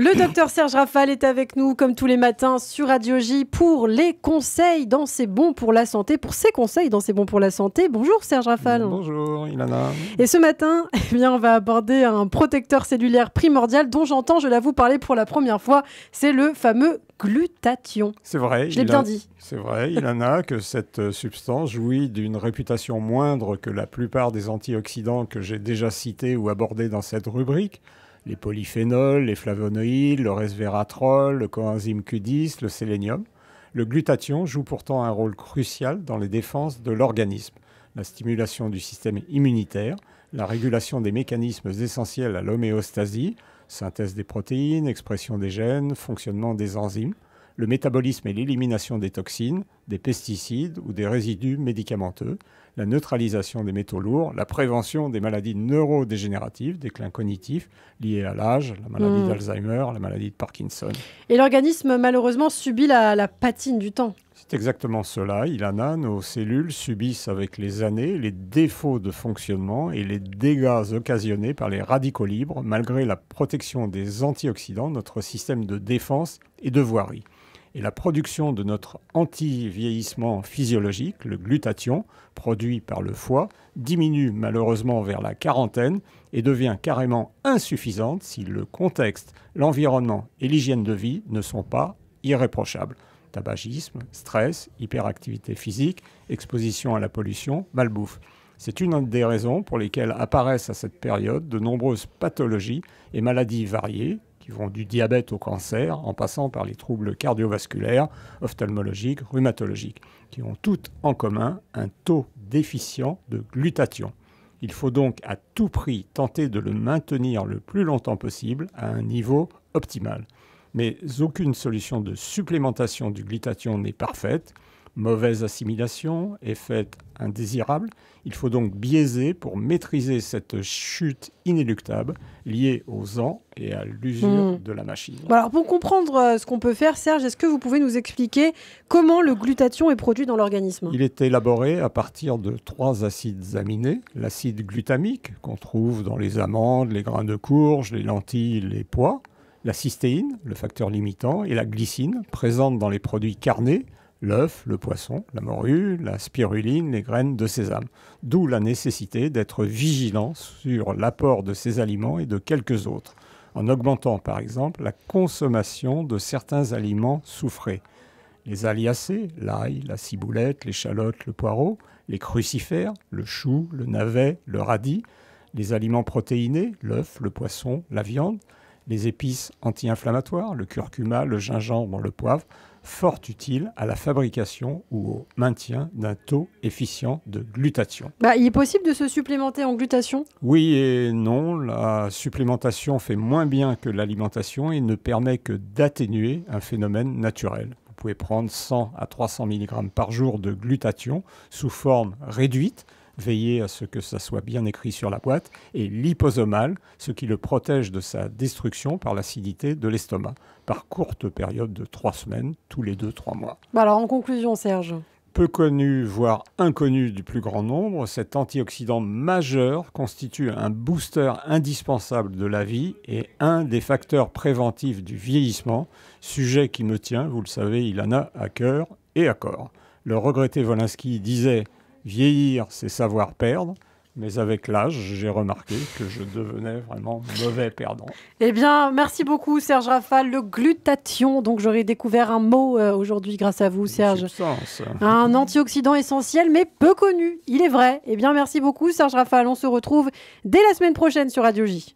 Le docteur Serge rafal est avec nous, comme tous les matins, sur Radio J pour les conseils dans C'est bon pour la santé, pour ses conseils dans C'est bon pour la santé. Bonjour Serge Raffal. Bonjour Ilana. Et ce matin, eh bien, on va aborder un protecteur cellulaire primordial dont j'entends, je l'avoue, parler pour la première fois. C'est le fameux glutathion. C'est vrai. Je l'ai bien dit. C'est vrai, il que cette euh, substance jouit d'une réputation moindre que la plupart des antioxydants que j'ai déjà cités ou abordés dans cette rubrique les polyphénols, les flavonoïdes, le resveratrol, le coenzyme Q10, le sélénium. Le glutathion joue pourtant un rôle crucial dans les défenses de l'organisme, la stimulation du système immunitaire, la régulation des mécanismes essentiels à l'homéostasie, synthèse des protéines, expression des gènes, fonctionnement des enzymes le métabolisme et l'élimination des toxines, des pesticides ou des résidus médicamenteux, la neutralisation des métaux lourds, la prévention des maladies neurodégénératives, déclin cognitifs liés à l'âge, la maladie hmm. d'Alzheimer, la maladie de Parkinson. Et l'organisme, malheureusement, subit la patine du temps. C'est exactement cela. Il nos cellules subissent avec les années les défauts de fonctionnement et les dégâts occasionnés par les radicaux libres, malgré la protection des antioxydants, notre système de défense et de voirie. Et la production de notre anti-vieillissement physiologique, le glutathion, produit par le foie, diminue malheureusement vers la quarantaine et devient carrément insuffisante si le contexte, l'environnement et l'hygiène de vie ne sont pas irréprochables tabagisme, stress, hyperactivité physique, exposition à la pollution, malbouffe. C'est une des raisons pour lesquelles apparaissent à cette période de nombreuses pathologies et maladies variées, qui vont du diabète au cancer, en passant par les troubles cardiovasculaires, ophtalmologiques, rhumatologiques, qui ont toutes en commun un taux déficient de glutathion. Il faut donc à tout prix tenter de le maintenir le plus longtemps possible à un niveau optimal mais aucune solution de supplémentation du glutathion n'est parfaite. Mauvaise assimilation, effet indésirable. Il faut donc biaiser pour maîtriser cette chute inéluctable liée aux ans et à l'usure hmm. de la machine. pour comprendre euh, ce qu'on peut faire, Serge, est-ce que vous pouvez nous expliquer comment le glutathion est produit dans l'organisme Il est élaboré à partir de trois acides aminés. L'acide glutamique qu'on trouve dans les amandes, les grains de courge, les lentilles, les pois la cystéine, le facteur limitant, et la glycine, présente dans les produits carnés, l'œuf, le poisson, la morue, la spiruline, les graines de sésame. D'où la nécessité d'être vigilant sur l'apport de ces aliments et de quelques autres, en augmentant par exemple la consommation de certains aliments soufrés. Les aliacés, l'ail, la ciboulette, l'échalote, le poireau, les crucifères, le chou, le navet, le radis, les aliments protéinés, l'œuf, le poisson, la viande, les épices anti-inflammatoires, le curcuma, le gingembre, le poivre, fort utiles à la fabrication ou au maintien d'un taux efficient de glutation. Bah, il est possible de se supplémenter en glutation? Oui et non. La supplémentation fait moins bien que l'alimentation et ne permet que d'atténuer un phénomène naturel. Vous pouvez prendre 100 à 300 mg par jour de glutation sous forme réduite veiller à ce que ça soit bien écrit sur la boîte, et liposomal, ce qui le protège de sa destruction par l'acidité de l'estomac, par courte période de trois semaines, tous les deux, trois mois. alors en conclusion, Serge peu connu, voire inconnu du plus grand nombre, cet antioxydant majeur constitue un booster indispensable de la vie et un des facteurs préventifs du vieillissement, sujet qui me tient, vous le savez, il en a à cœur et à corps. Le regretté Volinsky disait vieillir, c'est savoir perdre. Mais avec l'âge, j'ai remarqué que je devenais vraiment mauvais perdant. Eh bien, merci beaucoup Serge Rafal, le glutathion. Donc j'aurais découvert un mot euh, aujourd'hui grâce à vous Serge. un antioxydant essentiel mais peu connu, il est vrai. Eh bien, merci beaucoup Serge Rafal, on se retrouve dès la semaine prochaine sur Radio J.